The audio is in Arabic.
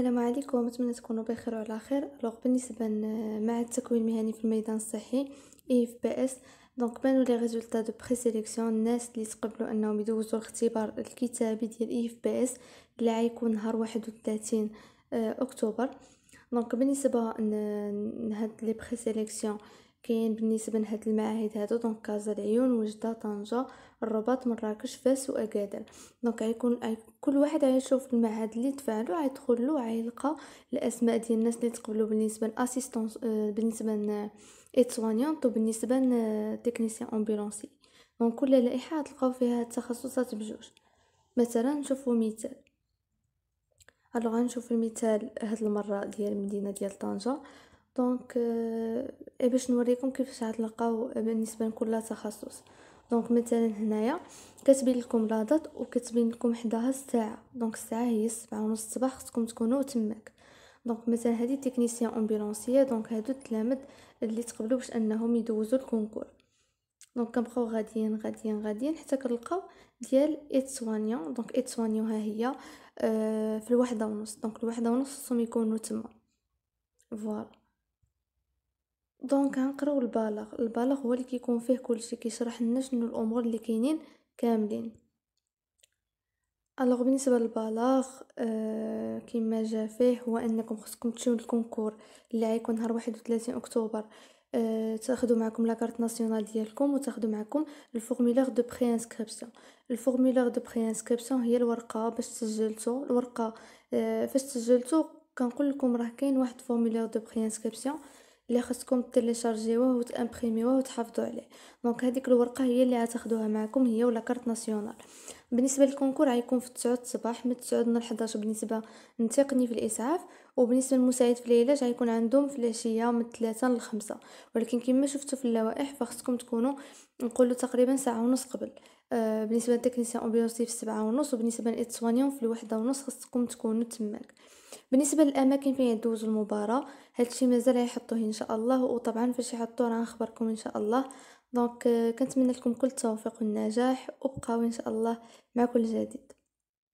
السلام عليكم نتمنى تكونوا بخير وعلى خير دونك بالنسبه مع التكوين المهني في الميدان الصحي اي اف بي اس دونك بانوا لي ريزولتا دو بري سيليكسيون الناس اللي تقبلوا انهم يدوزوا الاختبار الكتابي ديال اي اف بي اس اللي غيكون نهار 31 آه، اكتوبر دونك بالنسبه لهاد لي بري سيليكسيون كاين بالنسبه لهاد المعاهد هادو دونك كازا العيون وجده طنجه الرباط مراكش فاس واكادير دونك غيكون كل واحد غيشوف المعهد اللي تفعلو غيدخل له غيلقى الاسماء ديال الناس اللي تقبلوا بالنسبه لاسيستونس آه، بالنسبه ايتسوانيونت وبالنسبه لتكنيسيان امبيلونسي دونك كل لائحه غتلقاو فيها التخصصات بجوج مثلا نشوفوا مثال الوغ غنشوف المثال هاد المره ديال المدينه ديال طنجه دونك باش نوريكم كيفاش غتلقاو بالنسبه لكل تخصص دونك مثلا هنايا كتبين لكم لاضات وكتبين لكم حداها الساعه دونك الساعه هي السبعة ونص الصباح خصكم تكونوا تماك دونك مثلا هذه تكنيسيان امبيلونسي دونك هادو التلامذ اللي تقبلوا باش انهم يدوزوا الكونكور دونك كنبقاو غاديين غاديين غاديين حتى كنلقاو ديال ايت دونك ايت ها هي في الوحده ونص دونك الوحده ونص خصهم يكونوا تما فوالا دونك غنقراو البالغ البالغ هو اللي كيكون فيه كلشي كيشرح لنا شنو الامور اللي كاينين كاملين الوغ بالنسبه للبلاغ آه كما جا فيه هو انكم خصكم تمشيو للكونكور اللي غيكون نهار 31 اكتوبر آه تاخذوا معكم لاكارت ناسيونال ديالكم وتاخذوا معكم الفورمولير دو بري انسكريبسيون الفورمولير دو بري انسكريبسيون هي الورقه باش تسجلتو الورقه آه فاش تسجلتو كنقول لكم راه كاين واحد فورمولير دو بري انسكريبسيون اللي خصكم تيليشارجيوه وتامبريميوه وتحافظوا عليه دونك هذيك الورقه هي اللي غتاخذوها معكم هي ولا كارت ناسيونال بالنسبه للكونكور غيكون في 9 الصباح من 9 ل 11 بالنسبه للتقني في الاسعاف وبالنسبه للمساعد في العلاج غيكون عندهم في العشيه من 3 ل 5 ولكن كما شفتوا في اللوائح فخصكم تكونوا نقولوا تقريبا ساعه ونص قبل آه، بالنسبه للتكنيسيان امبيونسي في 7 ونص وبالنسبه للاتسوانيون في الوحدة ونص خصكم تكونوا تماك بالنسبه للاماكن فين يدوز المباراه هادشي مازال غيحطوه ان شاء الله وطبعا فاش يحطوه راه نخبركم ان شاء الله دونك آه، كنتمنى لكم كل التوفيق والنجاح وبقاو ان شاء الله مع كل جديد